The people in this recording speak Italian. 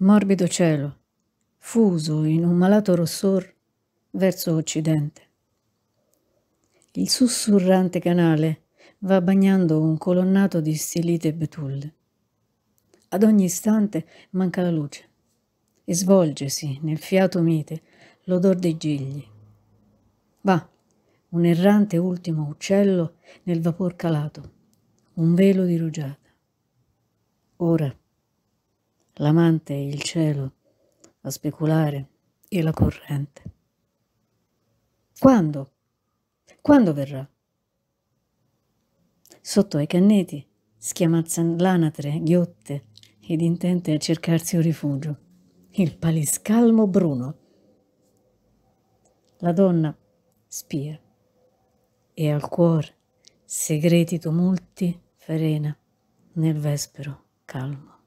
morbido cielo, fuso in un malato rossor verso occidente. Il sussurrante canale va bagnando un colonnato di stilite betulle. Ad ogni istante manca la luce e svolgesi nel fiato mite l'odor dei gigli. Va, un errante ultimo uccello nel vapor calato, un velo di rugiada. Ora l'amante e il cielo, a speculare e la corrente. Quando? Quando verrà? Sotto ai canneti schiamazzan l'anatre, ghiotte, ed intente a cercarsi un rifugio, il paliscalmo bruno. La donna spia e al cuore segreti tumulti ferena nel vespero calmo.